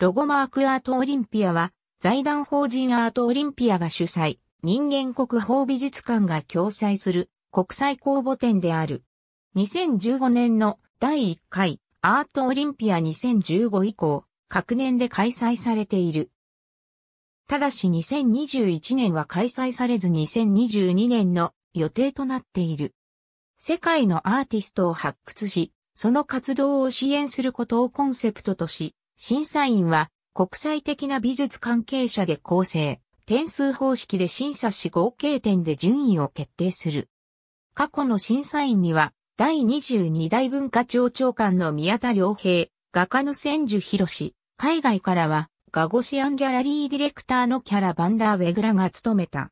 ロゴマークアートオリンピアは、財団法人アートオリンピアが主催、人間国宝美術館が共催する国際公募展である。2015年の第1回アートオリンピア2015以降、各年で開催されている。ただし2021年は開催されず2022年の予定となっている。世界のアーティストを発掘し、その活動を支援することをコンセプトとし、審査員は国際的な美術関係者で構成、点数方式で審査し合計点で順位を決定する。過去の審査員には、第22代文化庁長官の宮田良平、画家の千住博士、海外からは、ガゴシアンギャラリーディレクターのキャラ・バンダーウェグラが務めた。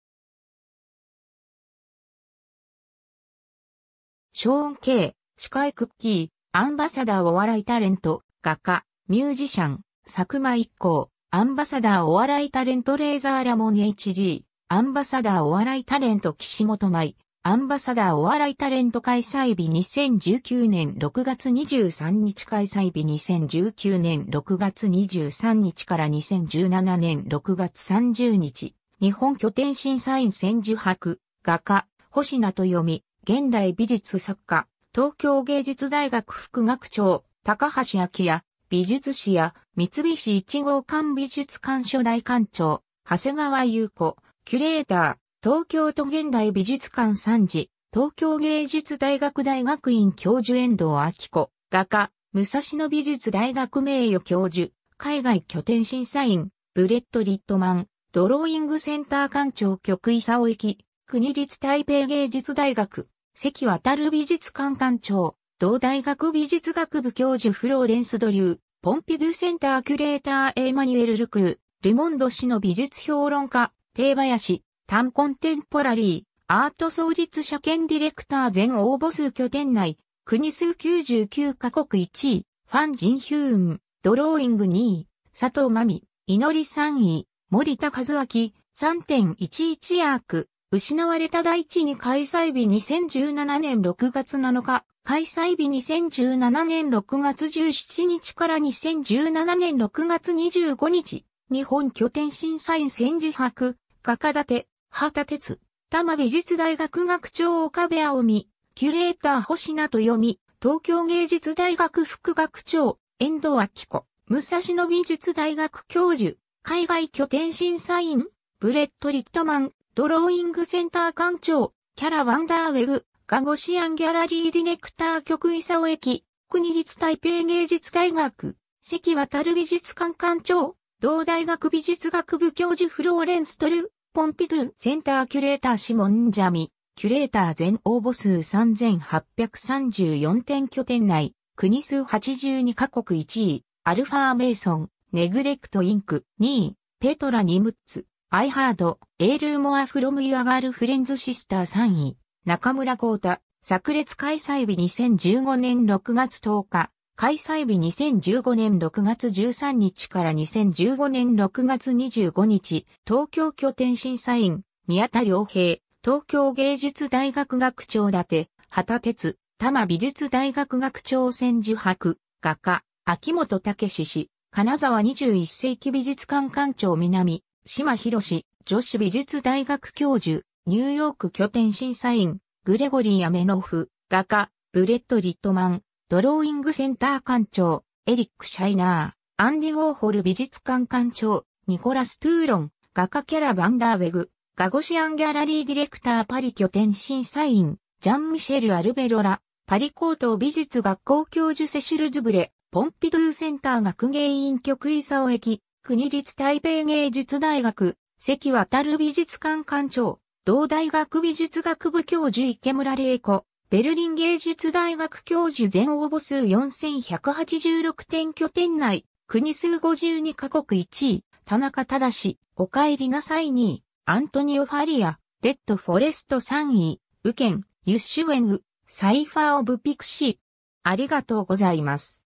ショーン・ケイ、司会クッキー、アンバサダーお笑いタレント、画家、ミュージシャン、佐久間一行、アンバサダーお笑いタレントレーザーラモン HG、アンバサダーお笑いタレント岸本舞、アンバサダーお笑いタレント開催日2019年6月23日開催日2019年6月23日から2017年6月30日、日本拠点審査員千住博、画家、星名と読み、現代美術作家、東京芸術大学副学長、高橋明也、美術史や三菱一号館美術館初代館長、長谷川優子、キュレーター、東京都現代美術館参事、東京芸術大学大学院教授遠藤明子、画家、武蔵野美術大学名誉教授、海外拠点審査員、ブレット・リットマン、ドローイングセンター館長局伊佐尾駅、国立台北芸術大学、関渡る美術館館長、同大学美術学部教授フローレンス・ドリュー、ポンピドゥセンターキュレーターエーマニュエル・ルクー、ルモンド氏の美術評論家、定林、タンコンテンポラリー、アート創立者兼ディレクター全応募数拠点内、国数99カ国1位、ファン・ジン・ヒューン、ドローイング2位、佐藤真美、祈り3位、森田和明、3.11アーク、失われた第一に開催日2017年6月7日、開催日2017年6月17日から2017年6月25日、日本拠点審査員戦時博、画家立、畑鉄、多摩美術大学学長岡部青美、キュレーター星名と読み、東京芸術大学副学長、遠藤明子、武蔵野美術大学教授、海外拠点審査員、ブレット・リットマン、ドローイングセンター館長、キャラ・ワンダーウェグ、カゴシアンギャラリーディレクター局伊佐尾駅、国立台北芸術大学、関渡る美術館館長、同大学美術学部教授フローレンストル、ポンピドゥセンターキュレーターシモンジャミ、キュレーター全応募数3834点拠点内、国数82カ国1位、アルファーメイソン、ネグレクトインク2位、ペトラニムッツ、アイハード、エールモアフロムユアガールフレンズシスター3位。中村光太、炸裂開催日2015年6月10日、開催日2015年6月13日から2015年6月25日、東京拠点審査員、宮田良平、東京芸術大学学長立て、畑哲、多摩美術大学学長千受博、画家、秋元武氏、金沢21世紀美術館館長南、島博士、女子美術大学教授、ニューヨーク拠点審査員、グレゴリー・アメノフ、画家、ブレット・リットマン、ドローイングセンター館長、エリック・シャイナー、アンディ・ウォーホル美術館館長、ニコラス・トゥーロン、画家キャラ・バンダーウェグ、ガゴシアン・ギャラリー・ディレクター・パリ拠点審査員、ジャン・ミシェル・アルベロラ、パリ高等美術学校教授セシル・ドゥブレ、ポンピドゥセンター学芸員局伊尾駅、国立台北芸術大学、関渡る美術館館長、同大学美術学部教授池村玲子、ベルリン芸術大学教授全応募数4186点拠点内、国数52カ国1位、田中正、お帰りなさい2位、アントニオ・ファリア、レッド・フォレスト3位、ウケン、ユッシュウェンウ、サイファー・オブ・ピクシー。ありがとうございます。